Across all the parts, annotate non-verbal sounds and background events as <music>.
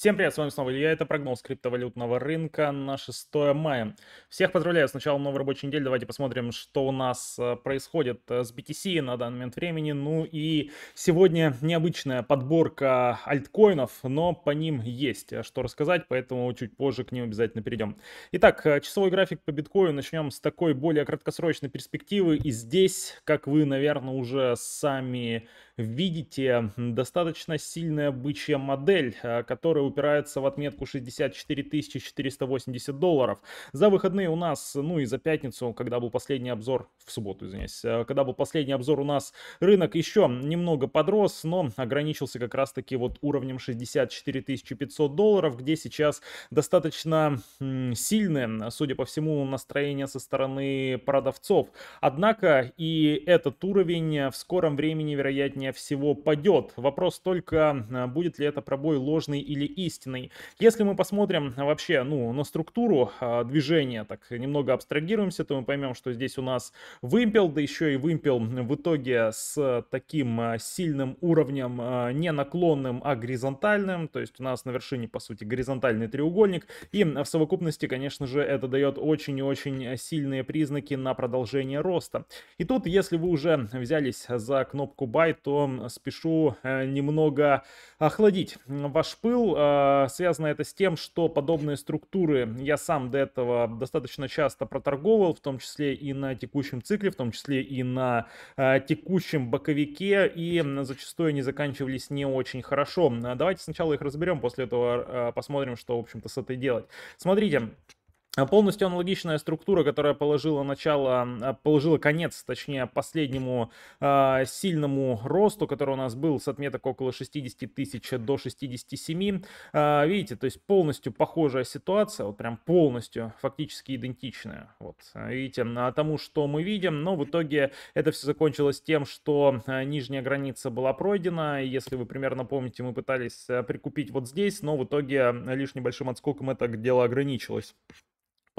Всем привет, с вами снова Илья, это прогноз криптовалютного рынка на 6 мая. Всех поздравляю с началом новой рабочей недели, давайте посмотрим, что у нас э, происходит э, с BTC на данный момент времени. Ну и сегодня необычная подборка альткоинов, но по ним есть э, что рассказать, поэтому чуть позже к ним обязательно перейдем. Итак, часовой график по биткоину начнем с такой более краткосрочной перспективы. И здесь, как вы, наверное, уже сами видите, достаточно сильная бычья модель, э, которая упирается в отметку 64 480 долларов. За выходные у нас, ну и за пятницу, когда был последний обзор, в субботу, извиняюсь, э, когда был последний обзор у нас, рынок еще немного подрос, но ограничился как раз-таки вот уровнем 64 500 долларов, где сейчас достаточно сильное, судя по всему, настроение со стороны продавцов. Однако и этот уровень в скором времени, вероятнее всего падет. Вопрос только, а, будет ли это пробой ложный или истинный. Если мы посмотрим вообще ну, на структуру а, движения, так немного абстрагируемся, то мы поймем, что здесь у нас вымпел, да еще и вымпел в итоге с таким а, сильным уровнем не наклонным, а горизонтальным. То есть у нас на вершине, по сути, горизонтальный треугольник. И в совокупности, конечно же, это дает очень и очень сильные признаки на продолжение роста. И тут, если вы уже взялись за кнопку buy, то что спешу э, немного охладить ваш пыл. Э, связано это с тем, что подобные структуры я сам до этого достаточно часто проторговал, в том числе и на текущем цикле, в том числе и на э, текущем боковике, и зачастую они заканчивались не очень хорошо. Давайте сначала их разберем, после этого посмотрим, что, в общем-то, с этой делать. Смотрите, а полностью аналогичная структура, которая положила начало, а, положила конец, точнее, последнему э, сильному росту, который у нас был с отметок около 60 тысяч до 67. Э, видите, то есть полностью похожая ситуация, вот прям полностью фактически идентичная. Вот, видите, тому, что мы видим, но в итоге это все закончилось тем, что нижняя граница была пройдена. Если вы примерно помните, мы пытались прикупить вот здесь, но в итоге лишь небольшим отскоком это дело ограничилось.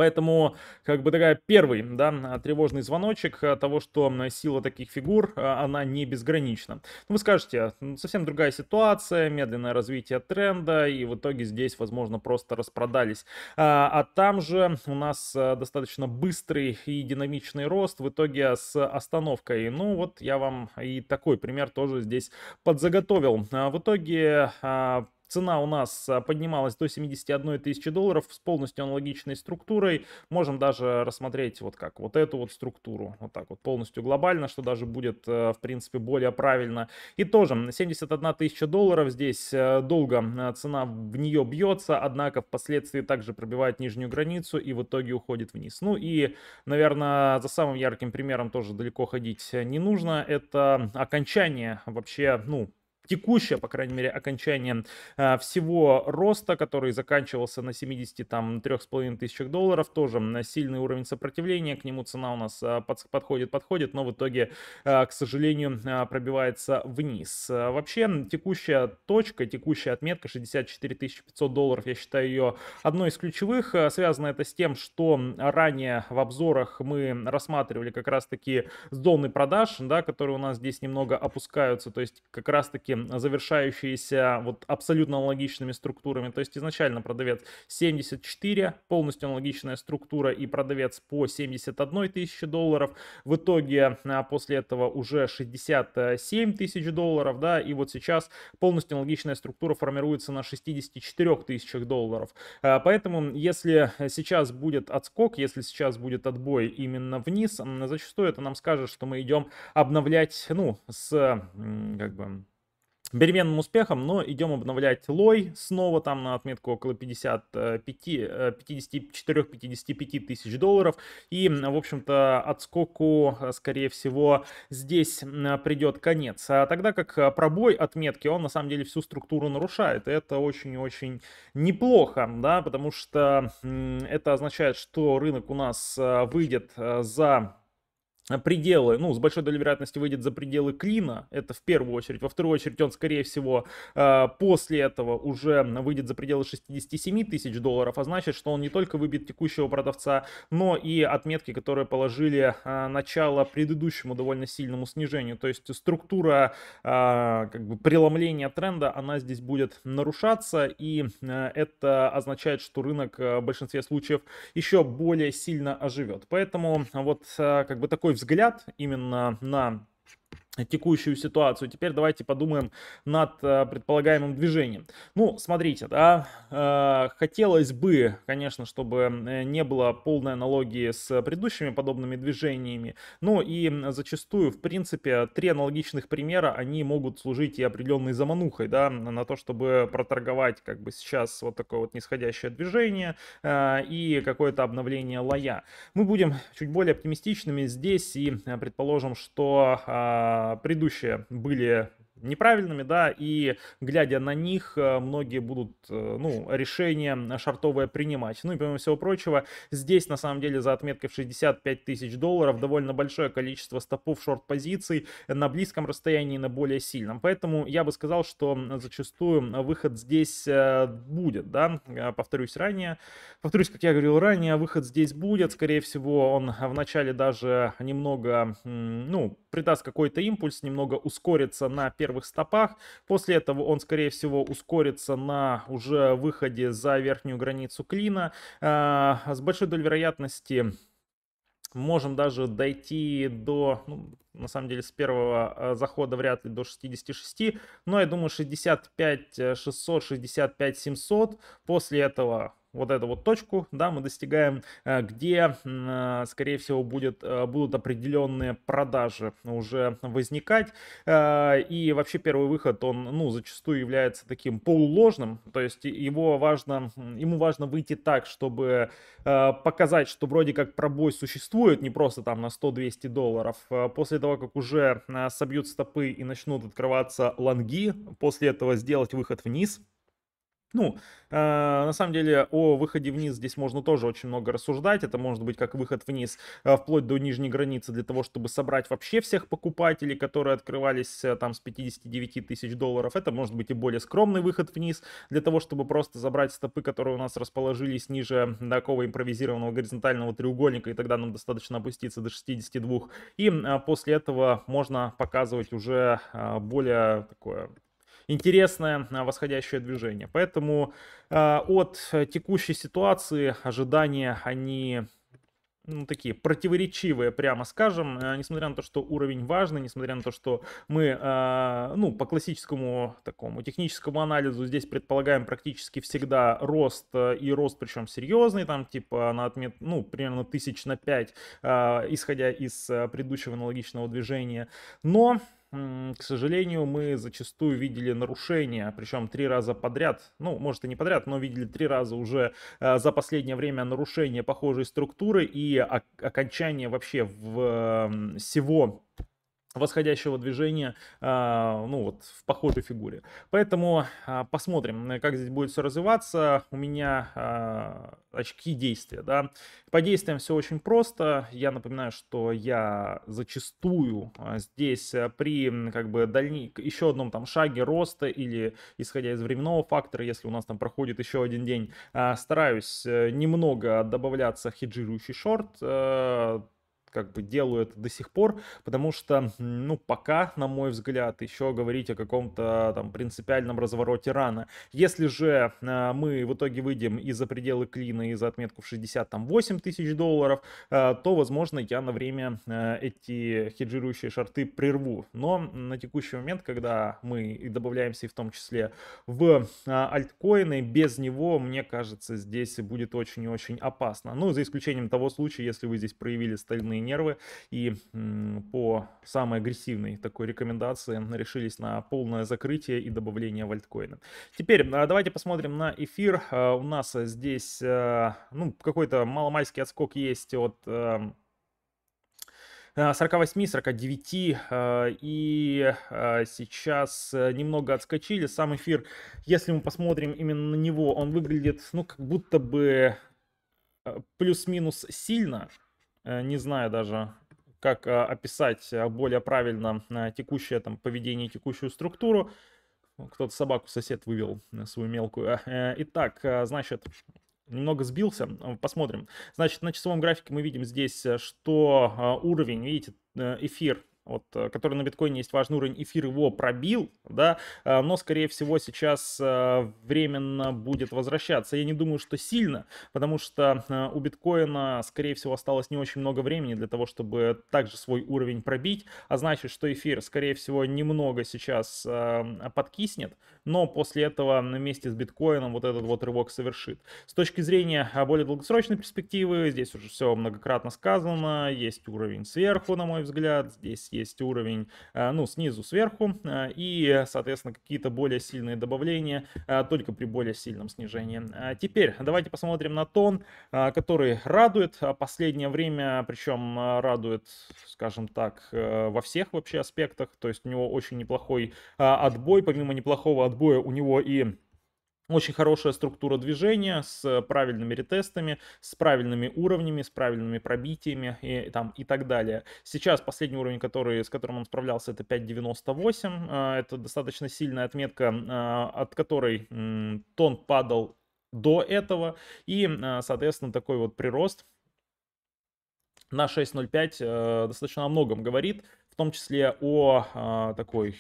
Поэтому, как бы, такая первый, да, тревожный звоночек э, того, что сила таких фигур, а, она не безгранична. Ну, вы скажете, ну, совсем другая ситуация, медленное развитие тренда, и в итоге здесь, возможно, просто распродались. А, а там же у нас э, достаточно быстрый и динамичный рост, в итоге с остановкой. Ну, вот я вам и такой пример тоже здесь подзаготовил. А, в итоге а, Цена у нас а, поднималась до 71 тысячи долларов с полностью аналогичной структурой. Можем даже рассмотреть вот как вот эту вот структуру. Вот так вот полностью глобально, что даже будет, а, в принципе, более правильно. И тоже 71 тысяча долларов. Здесь а, долго цена в нее бьется, однако впоследствии также пробивает нижнюю границу и в итоге уходит вниз. Ну и, наверное, за самым ярким примером тоже далеко ходить не нужно. Это окончание вообще, ну, текущее, по крайней мере, окончание а, всего роста, который заканчивался на 73,5 тысячах долларов, тоже на сильный уровень сопротивления, к нему цена у нас а, э, под, подходит, подходит, но в итоге, а, к сожалению, пробивается вниз. Вообще, текущая точка, текущая отметка 64 500 долларов, я считаю ее одной из ключевых. Связано это с тем, что ранее в обзорах мы рассматривали как раз-таки зоны продаж, да, которые у нас здесь немного опускаются, то есть как раз-таки сделки, завершающиеся вот абсолютно аналогичными структурами. То есть изначально продавец 74, полностью аналогичная структура и продавец по 71 тысячи долларов. В итоге а, после этого уже 67 тысяч долларов, да, и вот сейчас полностью аналогичная структура формируется на 64 тысячах долларов. А, поэтому если сейчас будет отскок, если сейчас будет отбой именно вниз, зачастую это нам скажет, что мы идем обновлять, ну, с как бы переменным успехом, но идем обновлять лой снова там на отметку около 54-55 э, э, тысяч долларов. И, в общем-то, отскоку, э, скорее всего, здесь придет конец. А тогда как пробой отметки, он на самом деле всю структуру нарушает. И это очень-очень неплохо, да, потому что это означает, что рынок у нас выйдет за пределы, ну, с большой долей вероятности выйдет за пределы клина, это в первую очередь. Во вторую очередь он, скорее всего, э, после этого уже выйдет за пределы 67 тысяч долларов, а значит, что он не только выбит текущего продавца, но и отметки, которые положили э, начало предыдущему довольно сильному снижению. То есть структура э, как бы преломления тренда, она здесь будет нарушаться, и это означает, что рынок в большинстве случаев еще более сильно оживет. Поэтому вот как бы такой взгляд именно на текущую ситуацию. Теперь давайте подумаем над э, предполагаемым движением. Ну, смотрите, да, э, хотелось бы, конечно, чтобы э, не было полной аналогии с предыдущими подобными движениями. Ну и зачастую, в принципе, три аналогичных примера, они могут служить и определенной заманухой, да, на то, чтобы проторговать как бы сейчас вот такое вот нисходящее движение и какое-то обновление лоя. Мы будем чуть более оптимистичными здесь и предположим, что а, а, предыдущие были неправильными, да, и глядя на них, э, многие будут, э, ну, решение шартовые принимать. Ну и помимо всего прочего, здесь на самом деле за отметкой в 65 тысяч долларов довольно большое количество стопов шорт-позиций на близком расстоянии на более сильном. Поэтому я бы сказал, что зачастую выход здесь э, будет, да, повторюсь ранее, повторюсь, как я говорил ранее, выход здесь будет, скорее всего, он вначале даже немного, ну, придаст какой-то импульс, немного ускорится на первый первых стопах. После этого он, скорее всего, ускорится на уже выходе за верхнюю границу клина. А, с большой долей вероятности можем даже дойти до, ну, на самом деле, с первого а, захода вряд ли до 66, но я думаю 65 600, 65 700, после этого вот эту вот точку, да, мы достигаем, э, где, э, скорее всего, будет, э, будут определенные продажи уже возникать. И вообще первый выход, он, ну, зачастую является таким полуложным, то есть его важно, ему важно выйти так, чтобы показать, что вроде как пробой существует, не просто там на 100-200 долларов. После того, как уже собьют стопы и начнут открываться лонги, после этого сделать выход вниз – ну, э, на самом деле о выходе вниз здесь можно тоже очень много рассуждать. Это может быть как выход вниз э, вплоть до нижней границы для того, чтобы собрать вообще всех покупателей, которые открывались э, там с 59 тысяч долларов. Это может быть и более скромный выход вниз для того, чтобы просто забрать стопы, которые у нас расположились ниже такого импровизированного горизонтального треугольника, и тогда нам достаточно опуститься до 62. И э, после этого можно показывать уже э, более такое интересное а, восходящее движение. Поэтому а, от текущей ситуации ожидания они ну, такие противоречивые, прямо скажем, а, несмотря на то, что уровень важный, несмотря на то, что мы, ну, по классическому такому техническому анализу здесь предполагаем практически всегда рост, и рост причем серьезный, там типа на отмет, ну, примерно тысяч на пять исходя из предыдущего аналогичного движения, но к сожалению, мы зачастую видели нарушения, причем три раза подряд, ну, может и не подряд, но видели три раза уже э, за последнее время нарушения похожей структуры и окончание вообще всего восходящего движения, а, ну вот, в похожей фигуре. Поэтому а, посмотрим, э, как здесь будет все развиваться. У меня а, очки действия, да. По действиям все очень просто. Я напоминаю, что я зачастую здесь э, при, как бы, дальней, еще одном там шаге роста или исходя из временного фактора, если у нас там проходит еще один день, стараюсь э, немного добавляться хеджирующий шорт, как бы делаю это до сих пор, потому что, ну, пока, на мой взгляд, еще говорить о каком-то там принципиальном развороте рано. Если же э, мы в итоге выйдем из за пределы клина, и за отметку в 68 тысяч долларов, э, то, возможно, я на время э, эти хеджирующие шарты прерву. Но на текущий момент, когда мы и добавляемся и в том числе в э, альткоины, без него, мне кажется, здесь будет очень и очень опасно. Ну, за исключением того случая, если вы здесь проявили стальные больные нервы. И по самой агрессивной такой рекомендации решились на полное закрытие и добавление вальткоина. Теперь а, давайте посмотрим на эфир. А, у нас здесь а, ну, какой-то маломайский отскок есть от 48-49 и сейчас э, немного отскочили. Сам эфир, если мы посмотрим именно на него, он выглядит, ну, как будто бы плюс-минус сильно. Э, не знаю даже, как э, описать э, более правильно текущее там поведение, текущую структуру. Кто-то собаку сосед вывел свою мелкую. <laughs> Итак, значит, немного сбился. Посмотрим. Значит, на часовом графике мы видим здесь, что уровень, видите, эфир вот, э, который на биткоине есть важный уровень, эфир его пробил, да, э, но, скорее всего, сейчас э, временно будет возвращаться. Я не думаю, что сильно, потому что у биткоина, скорее всего, осталось не очень много времени для того, чтобы также свой уровень пробить, а значит, что эфир, скорее всего, немного сейчас подкиснет, но после этого вместе с биткоином вот этот вот рывок совершит. С точки зрения более долгосрочной перспективы, здесь уже все многократно сказано, есть уровень сверху, на мой взгляд, здесь есть уровень, э, ну, снизу сверху, э, и, соответственно, какие-то более сильные добавления э, только при более сильном снижении. Теперь давайте посмотрим на тон, который радует последнее время, причем радует, скажем так, во всех вообще аспектах, то есть у него очень неплохой отбой, помимо неплохого отбоя у него и очень хорошая структура движения с правильными ретестами, с правильными уровнями, с правильными пробитиями и, там, и так далее. Сейчас последний уровень, который, с которым он справлялся, это 5.98. Э, это достаточно сильная отметка, э, от которой тон падал до этого. И, э, соответственно, такой вот прирост на 6.05 достаточно о многом говорит, в том числе о такой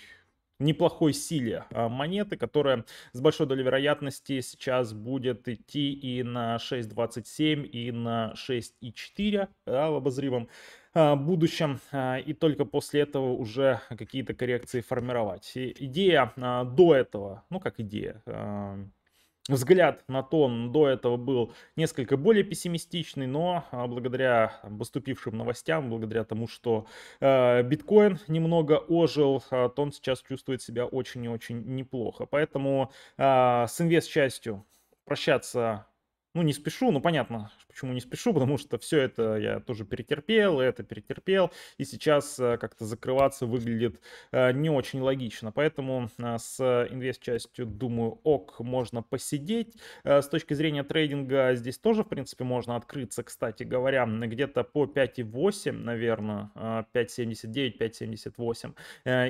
неплохой силе а, монеты, которая с большой долей вероятности сейчас будет идти и на 6.27, и на 6.4 да, в обозримом а, будущем а, и только после этого уже какие-то коррекции формировать. Идея до этого, ну как идея, Взгляд на тон до этого был несколько более пессимистичный, но а, благодаря поступившим новостям, благодаря тому, что э, биткоин немного ожил, а, тон сейчас чувствует себя очень и очень неплохо. Поэтому э, с инвест-частью прощаться ну, не спешу, ну, понятно, почему не спешу, <laughs> потому что все это я тоже перетерпел, это перетерпел, и сейчас э, как-то закрываться выглядит э, не очень логично, поэтому э, с инвест-частью, думаю, ок, можно посидеть. С точки зрения трейдинга здесь тоже, в принципе, можно открыться, кстати говоря, где-то по 5,8, наверное, 5,79, 5,78,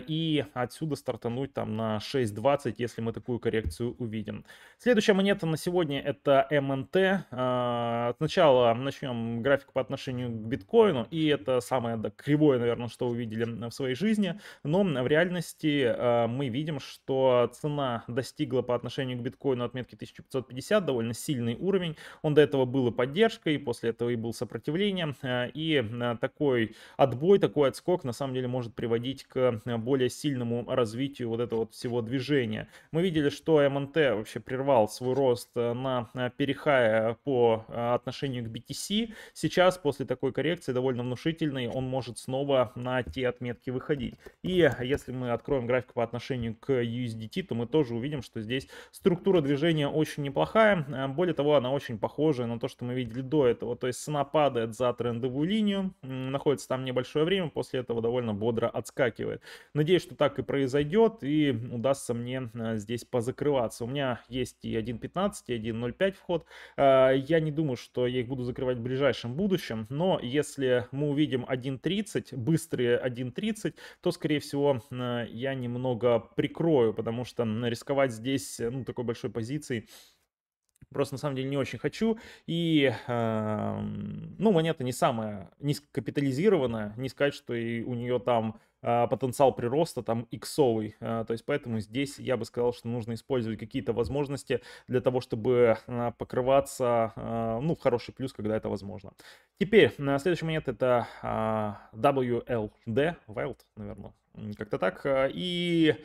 и отсюда стартануть там на 6,20, если мы такую коррекцию увидим. Следующая монета на сегодня это MNT Т. Сначала а, начнем график по отношению к биткоину, и это самое кривое, наверное, что вы видели в своей жизни, но в реальности а, мы видим, что цена достигла по отношению к биткоину отметки 1550, довольно сильный уровень, он до этого был и поддержкой, после этого и был сопротивлением а, и такой отбой, такой отскок на самом деле может приводить к более сильному развитию вот этого вот всего движения. Мы видели, что МНТ вообще прервал свой рост на перехай большая э, по э, отношению к BTC. Сейчас после такой коррекции довольно внушительный он может снова на те отметки выходить. И если мы откроем график по отношению к USDT, то мы тоже увидим, что здесь структура движения очень неплохая. Э, более того, она очень похожа на то, что мы видели до этого. То есть цена падает за трендовую линию, находится там небольшое время, после этого довольно бодро отскакивает. Надеюсь, что так и произойдет и удастся мне здесь позакрываться. У меня есть и 1.15, и 1.05 вход. Э, я не думаю, что я их буду закрывать в ближайшем будущем, но если мы увидим 1.30, быстрые 1.30, то, скорее всего, э, я немного прикрою, потому что рисковать здесь ну, такой большой позицией просто на самом деле не очень хочу. И, э, ну, монета не самая низкокапитализированная, не сказать, что и у нее там а, потенциал прироста там иксовый. А, то есть поэтому здесь я бы сказал, что нужно использовать какие-то возможности для того, чтобы а, покрываться ну, в хороший плюс, когда это возможно. Теперь следующий момент это WLD, Wild, наверное, как-то так. И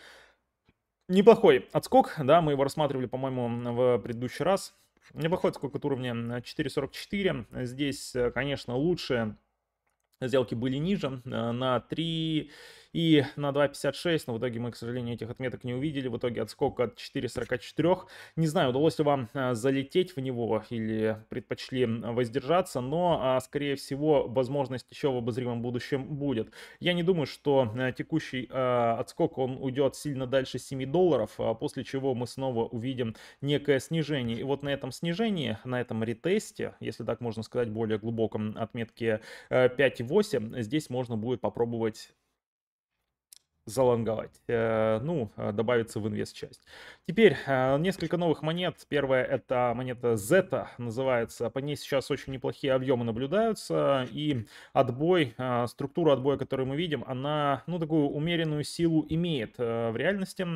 неплохой отскок, да, мы его рассматривали, по-моему, в предыдущий раз. Неплохой отскок от уровня 4.44. Здесь, конечно, лучше сделки были ниже э, на 3 и на 2.56, но в итоге мы, к сожалению, этих отметок не увидели. В итоге отскок от 4.44. Не знаю, удалось ли вам а, залететь в него или предпочли воздержаться, но, а, скорее всего, возможность еще в обозримом будущем будет. Я не думаю, что а, текущий отскок, он уйдет сильно дальше 7 долларов, после чего мы снова увидим некое снижение. И вот на этом снижении, на этом ретесте, если так можно сказать, более глубоком отметке 5.8, здесь можно будет попробовать залонговать, э, ну, э, добавится в инвест-часть. Теперь э, несколько новых монет. Первая это монета Zeta, называется. По ней сейчас очень неплохие объемы наблюдаются, и отбой, структура отбоя, которую мы видим, она, ну, такую умеренную силу имеет в реальности.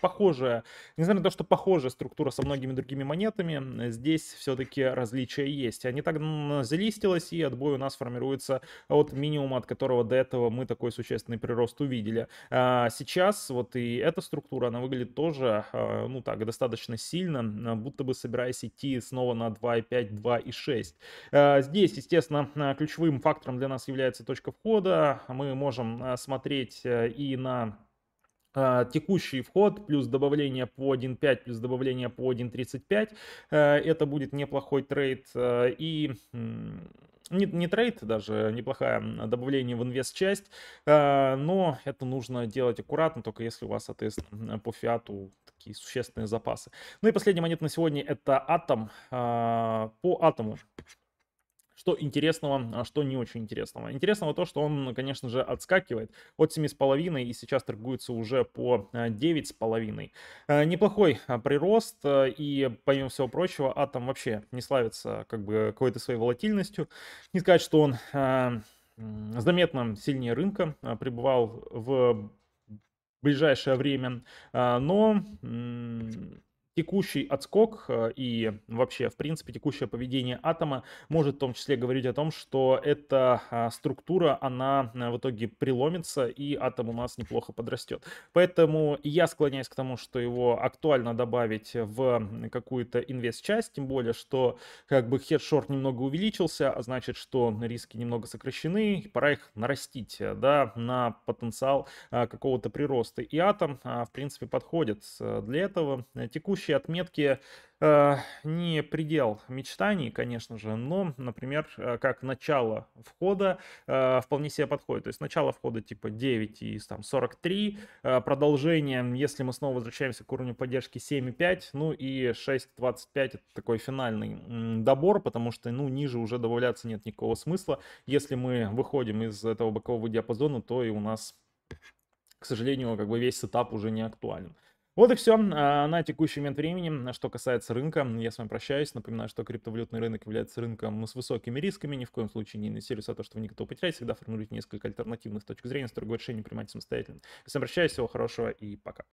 Похожая, несмотря на то, что похожая структура со многими другими монетами, здесь все-таки различия есть. Они так залистилась, и отбой у нас формируется от минимума, от которого до этого мы такой существенный прирост увидели деле. А, сейчас вот и эта структура, она выглядит тоже, а, ну так, достаточно сильно, будто бы собираясь идти снова на 2.5, 2.6. А, здесь, естественно, ключевым фактором для нас является точка входа. Мы можем смотреть э, и на текущий вход плюс добавление по 1.5 плюс добавление по 1.35 э, это будет неплохой трейд э, и не, не трейд даже, неплохое добавление в инвест-часть, а, но это нужно делать аккуратно, только если у вас, соответственно, по фиату такие существенные запасы. Ну и последняя монета на сегодня это Атом. А, по Атому что интересного, а что не очень интересного. Интересного то, что он, конечно же, отскакивает от 7,5 и сейчас торгуется уже по 9,5. А, э, неплохой а, прирост э, и, помимо всего прочего, Атом вообще не славится как бы какой-то своей волатильностью. Не сказать, что он а, заметно сильнее рынка, пребывал в ближайшее время, но текущий отскок э, и вообще, в принципе, текущее поведение атома может в том числе говорить о том, что эта а, структура, она э, в итоге преломится и атом у нас неплохо подрастет. Поэтому я склоняюсь к тому, что его актуально добавить в какую-то инвест-часть, тем более, что как бы хедшорт немного увеличился, а значит, что риски немного сокращены, пора их нарастить, э, да, на потенциал какого-то прироста. И атом, в принципе, подходит для этого. Текущий текущие отметки э, не предел мечтаний, конечно же, но, например, э, как начало входа э, вполне себе подходит. То есть начало входа типа 9 и там 43, э, продолжение, если мы снова возвращаемся к уровню поддержки 7,5, ну и 6,25 это такой финальный добор, потому что, ну, ниже уже добавляться нет никакого смысла. Если мы выходим из этого бокового диапазона, то и у нас к сожалению, как бы весь сетап уже не актуален. Вот и все а, на текущий момент времени. А, что касается рынка, я с вами прощаюсь. Напоминаю, что криптовалютный рынок является рынком с высокими рисками. Ни в коем случае не инвестируйте за то, что вы не готовы Всегда формируйте несколько альтернативных точек зрения, с другой решение принимайте самостоятельно. Я с вами прощаюсь. Всего хорошего и пока.